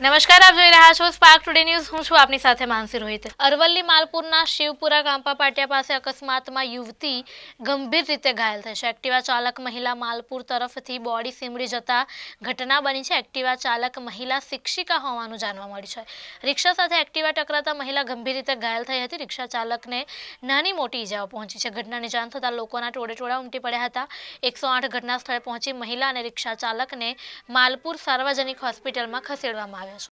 નમસ્કાર આપ જોઈ રહ્યા છો સ્પાર્ક ટુડે ન્યૂઝ હું છું આપની સાથે માનસી રોહિત અરવલ્લી માલપુરના શિવપુરા ગામપાટિયા પાસે અકસ્માતમાં યુવતી ગંભીર રીતે ઘાયલ થઈ છે એક્ટિવા ચાલક મહિલા માલપુર તરફથી બોડી સિમળી જતાં ઘટના બની છે એક્ટિવા ચાલક મહિલા શિક્ષિકા હોવાનું જાણવા મળ્યું છે 릭શા સાથે એક્ટિવા ટકરાતા મહિલા ગંભીર રીતે ઘાયલ થઈ હતી 릭શા ચાલકને નાની મોટી જગ્યા પહોંચી છે ઘટનાની જાણ થતાં લોકો ના ટોડે ટોળા ઉમટી પડ્યા હતા 108 ઘટના સ્થળે પહોંચી મહિલા અને 릭શા ચાલકને માલપુર સરકારી હોસ્પિટલમાં ખસેડવામાં eso.